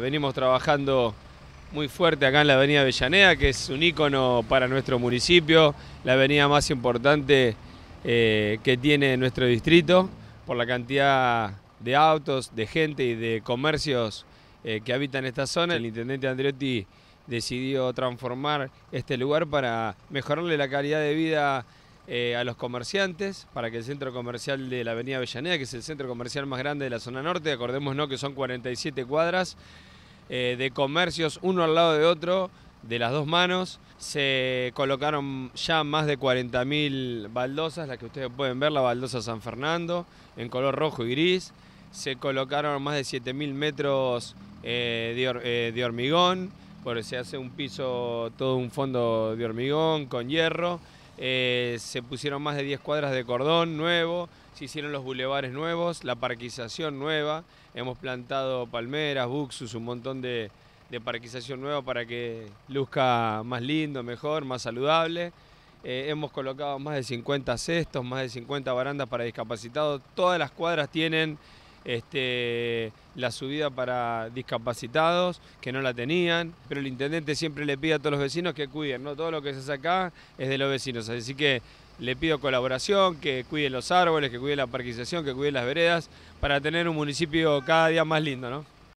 Venimos trabajando muy fuerte acá en la avenida Avellaneda, que es un ícono para nuestro municipio, la avenida más importante eh, que tiene nuestro distrito, por la cantidad de autos, de gente y de comercios eh, que habitan esta zona. El intendente Andreotti decidió transformar este lugar para mejorarle la calidad de vida eh, a los comerciantes, para que el centro comercial de la avenida Avellaneda, que es el centro comercial más grande de la zona norte, acordémonos que son 47 cuadras, eh, de comercios uno al lado de otro, de las dos manos. Se colocaron ya más de 40.000 baldosas, las que ustedes pueden ver, la baldosa San Fernando, en color rojo y gris. Se colocaron más de 7.000 metros eh, de, eh, de, hormigón, porque se hace un piso, todo un fondo de hormigón con hierro. Eh, se pusieron más de 10 cuadras de cordón nuevo, se hicieron los bulevares nuevos, la parquización nueva, hemos plantado palmeras, buxus, un montón de, parquización nueva para que luzca más lindo, mejor, más saludable. Eh, hemos colocado más de 50 cestos, más de 50 barandas para discapacitados. Todas las cuadras tienen este, la subida para discapacitados que no la tenían, pero el intendente siempre le pide a todos los vecinos que cuiden, ¿no? todo lo que se hace acá es de los vecinos, así que le pido colaboración, que cuiden los árboles, que cuiden la parquización, que cuiden las veredas, para tener un municipio cada día más lindo. ¿no?